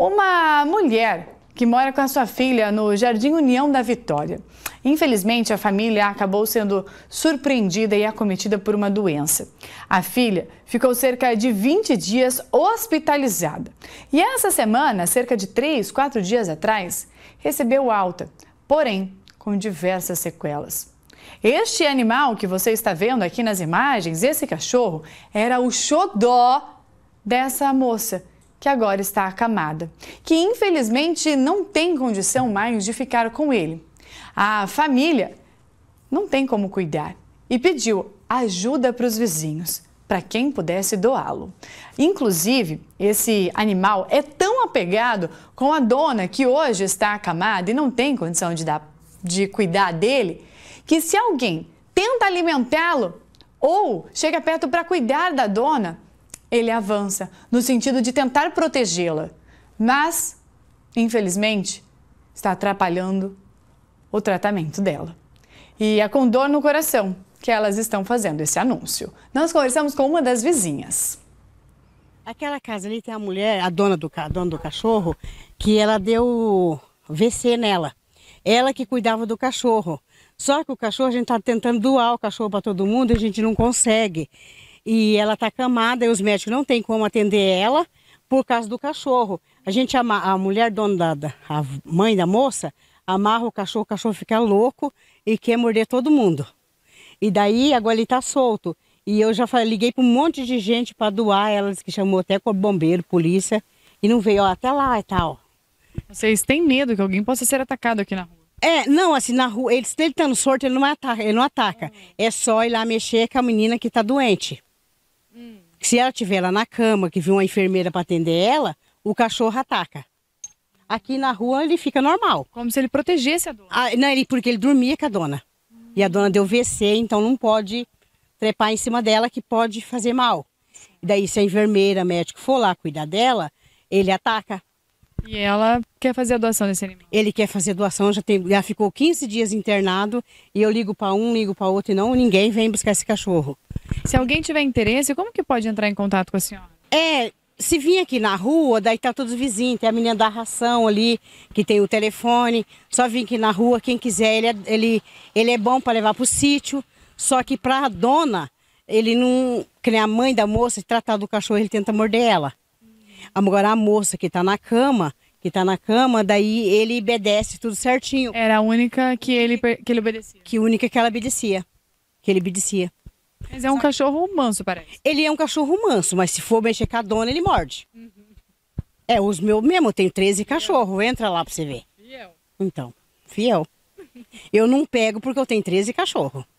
Uma mulher que mora com a sua filha no Jardim União da Vitória. Infelizmente, a família acabou sendo surpreendida e acometida por uma doença. A filha ficou cerca de 20 dias hospitalizada. E essa semana, cerca de 3, 4 dias atrás, recebeu alta, porém com diversas sequelas. Este animal que você está vendo aqui nas imagens, esse cachorro, era o xodó dessa moça que agora está acamada, que infelizmente não tem condição mais de ficar com ele. A família não tem como cuidar e pediu ajuda para os vizinhos, para quem pudesse doá-lo. Inclusive, esse animal é tão apegado com a dona que hoje está acamada e não tem condição de, dar, de cuidar dele, que se alguém tenta alimentá-lo ou chega perto para cuidar da dona, ele avança no sentido de tentar protegê-la, mas, infelizmente, está atrapalhando o tratamento dela. E é com dor no coração que elas estão fazendo esse anúncio. Nós conversamos com uma das vizinhas. Aquela casa ali tem a mulher, a dona do, a dona do cachorro, que ela deu VC nela. Ela que cuidava do cachorro. Só que o cachorro, a gente está tentando doar o cachorro para todo mundo e a gente não consegue e ela está acamada e os médicos não têm como atender ela por causa do cachorro. A gente ama, a mulher dona da, a mãe da moça amarra o cachorro, o cachorro fica louco e quer morder todo mundo. E daí agora ele está solto. E eu já falei, liguei para um monte de gente para doar, elas que chamou até com bombeiro, polícia, e não veio, ó, até lá e tal. Vocês têm medo que alguém possa ser atacado aqui na rua? É, não, assim, na rua, ele, ele tá no sorte, ele não ataca, ele não ataca. Ah. É só ir lá mexer com a menina que está doente. Hum. Se ela tiver lá na cama, que viu uma enfermeira para atender ela, o cachorro ataca. Aqui na rua ele fica normal. Como se ele protegesse a dona. Ah, não, ele, porque ele dormia com a dona. Hum. E a dona deu VC, então não pode trepar em cima dela, que pode fazer mal. E daí, se a enfermeira, médico for lá cuidar dela, ele ataca. E ela quer fazer a doação desse animal? Ele quer fazer a doação, já, tem, já ficou 15 dias internado e eu ligo para um, ligo para outro e não, ninguém vem buscar esse cachorro. Se alguém tiver interesse, como que pode entrar em contato com a senhora? É, se vir aqui na rua, daí tá todos os vizinhos, tem a menina da ração ali, que tem o telefone, só vir aqui na rua, quem quiser, ele é, ele, ele é bom para levar para o sítio, só que para a dona, ele não, que nem a mãe da moça, tratar do cachorro, ele tenta morder ela. Agora a moça que está na cama, que tá na cama, daí ele obedece tudo certinho. Era a única que ele, que ele obedecia. Que única que ela obedecia, que ele obedecia. Mas é um Só... cachorro manso, parece. Ele é um cachorro manso, mas se for mexer com a dona, ele morde. Uhum. É, os meus mesmo, tem 13 cachorros. Entra lá pra você ver. Fiel. Então, fiel. eu não pego porque eu tenho 13 cachorros.